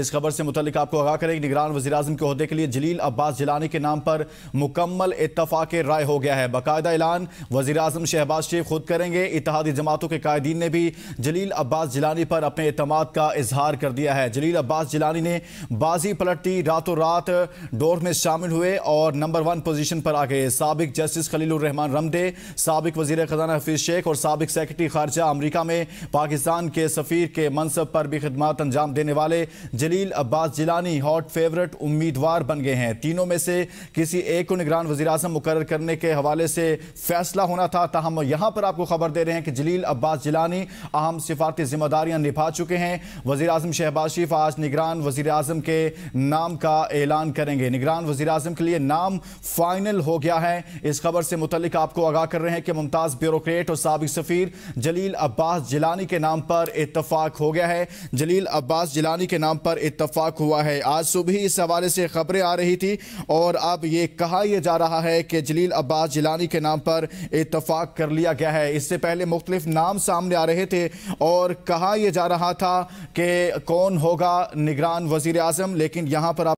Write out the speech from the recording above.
इस खबर से मुतल आपको आगाह करें निगरान वजी अजम के अहदे के लिए जलील अब्बास जिलानी के नाम पर मुकम्मल इतफाक राय हो गया है बाकायदा ऐलान वजी अजम शहबाज शेख खुद करेंगे इतिहादी जमातों के कायदीन ने भी जलील अब्बास जिलानी पर अपने अतमाद का इजहार कर दिया है जलील अब्बास जिलानी ने बाजी पलटती रातों रात डोर में शामिल हुए और नंबर वन पोजीशन पर आ गए सबक जस्टिस खलीलरहमान रमदे सबक वजी खजाना हफीज शेख और सबक सेक्रेटरी खारजा अमरीका में पाकिस्तान के सफ़ीर के मनसब पर भी खदमात अंजाम देने वाले जलील अब्बास जिलानी हॉट फेवरेट उम्मीदवार बन गए हैं तीनों में से किसी एक को निगरान वजी अजम मुकर करने के हवाले से फैसला होना था तहम यहाँ पर आपको खबर दे रहे हैं कि जलील अब्बास जिलानी अहम सिफारती जिम्मेदारियाँ निभा चुके हैं वजी अजम शहबाज शरीफ आज निगरान वजी अजम के नाम का ऐलान करेंगे निगरान वजी अजम के लिए नाम फाइनल हो गया है इस खबर से मुतलिक आपको आगाह कर रहे हैं कि मुमताज ब्यूरोट और सबक सफ़ीर जलील अब्बास जिलानी के नाम पर इतफाक हो गया है जलील अब्बास जिलानी के नाम पर पर इतफाक हुआ है आज सुबह इस हवाले से खबरें आ रही थी और अब ये कहा यह जा रहा है कि जलील अब्बास जिलानी के नाम पर इतफाक कर लिया गया है इससे पहले मुख्तलिफ नाम सामने आ रहे थे और कहा यह जा रहा था कि कौन होगा निगरान वजीर आजम लेकिन यहां पर आप